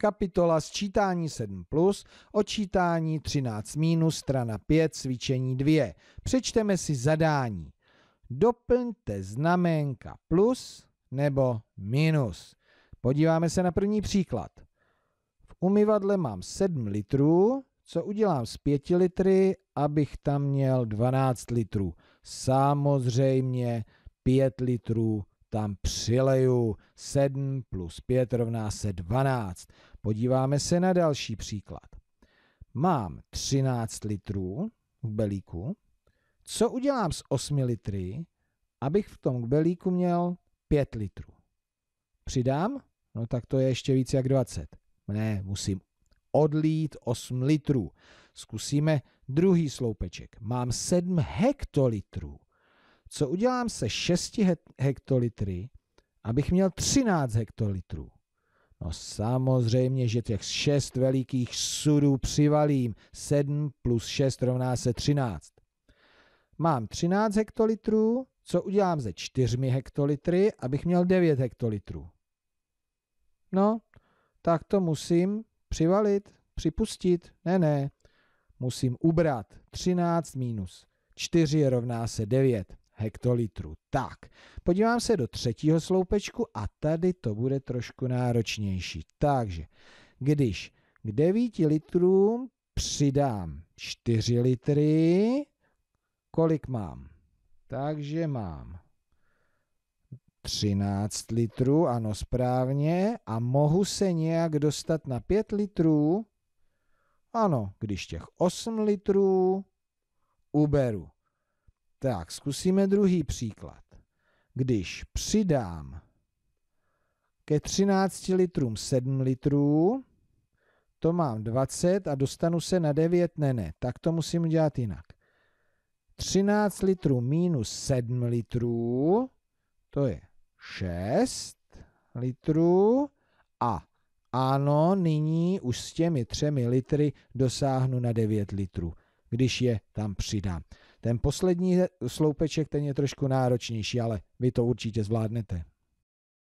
Kapitola sčítání 7 plus, odčítání 13 minus, strana 5, cvičení 2. Přečteme si zadání. Doplňte znaménka plus nebo minus. Podíváme se na první příklad. V umyvadle mám 7 litrů, co udělám z 5 litry, abych tam měl 12 litrů. Samozřejmě 5 litrů tam přileju 7 plus 5 rovná se 12. Podíváme se na další příklad. Mám 13 litrů v belíku. Co udělám s 8 litry, abych v tom belíku měl 5 litrů? Přidám? No tak to je ještě víc jak 20. Ne, musím odlít 8 litrů. Zkusíme druhý sloupeček. Mám 7 hektolitrů co udělám se 6 hektolitry, abych měl 13 hektolitrů. No samozřejmě, že těch 6 velikých sudů přivalím. 7 plus 6 rovná se 13. Mám 13 hektolitrů, co udělám ze 4 hektolitry, abych měl 9 hektolitrů. No, tak to musím přivalit, připustit. Ne, ne, musím ubrat 13 minus 4 rovná se 9 hektolitrů. Tak, podívám se do třetího sloupečku a tady to bude trošku náročnější. Takže, když k 9 litrům přidám 4 litry, kolik mám? Takže mám 13 litrů, ano správně, a mohu se nějak dostat na 5 litrů? Ano, když těch 8 litrů uberu. Tak, zkusíme druhý příklad. Když přidám ke 13 litrům 7 litrů, to mám 20 a dostanu se na 9, ne, ne, tak to musím udělat jinak. 13 litrů minus 7 litrů, to je 6 litrů a ano, nyní už s těmi 3 litry dosáhnu na 9 litrů, když je tam přidám. Ten poslední sloupeček, ten je trošku náročnější, ale vy to určitě zvládnete.